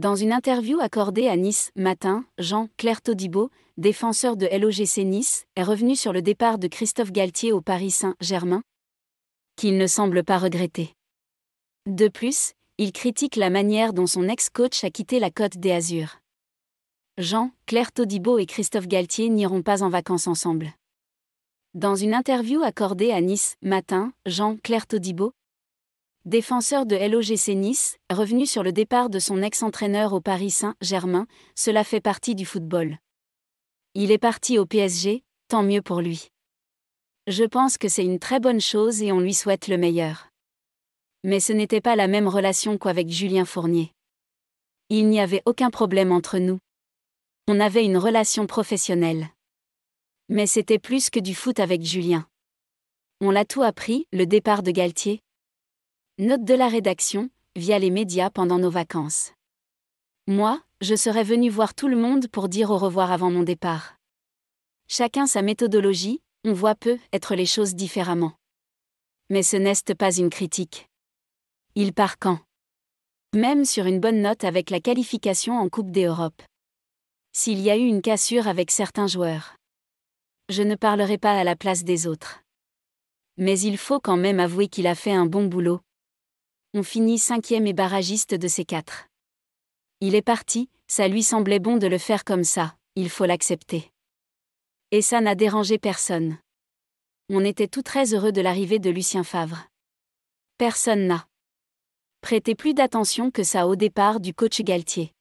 Dans une interview accordée à Nice Matin, Jean-Claire Todibo, défenseur de LOGC Nice, est revenu sur le départ de Christophe Galtier au Paris Saint-Germain, qu'il ne semble pas regretter. De plus, il critique la manière dont son ex-coach a quitté la Côte des Azures. Jean, Claire Todibo et Christophe Galtier n'iront pas en vacances ensemble. Dans une interview accordée à Nice Matin, Jean-Claire Todibo, Défenseur de LOGC Nice, revenu sur le départ de son ex-entraîneur au Paris Saint-Germain, cela fait partie du football. Il est parti au PSG, tant mieux pour lui. Je pense que c'est une très bonne chose et on lui souhaite le meilleur. Mais ce n'était pas la même relation qu'avec Julien Fournier. Il n'y avait aucun problème entre nous. On avait une relation professionnelle. Mais c'était plus que du foot avec Julien. On l'a tout appris, le départ de Galtier, Note de la rédaction, via les médias pendant nos vacances. Moi, je serais venu voir tout le monde pour dire au revoir avant mon départ. Chacun sa méthodologie, on voit peu être les choses différemment. Mais ce n'est pas une critique. Il part quand Même sur une bonne note avec la qualification en Coupe d'Europe. S'il y a eu une cassure avec certains joueurs. Je ne parlerai pas à la place des autres. Mais il faut quand même avouer qu'il a fait un bon boulot, on finit cinquième et barragiste de ces quatre. Il est parti, ça lui semblait bon de le faire comme ça, il faut l'accepter. Et ça n'a dérangé personne. On était tout très heureux de l'arrivée de Lucien Favre. Personne n'a prêté plus d'attention que ça au départ du coach Galtier.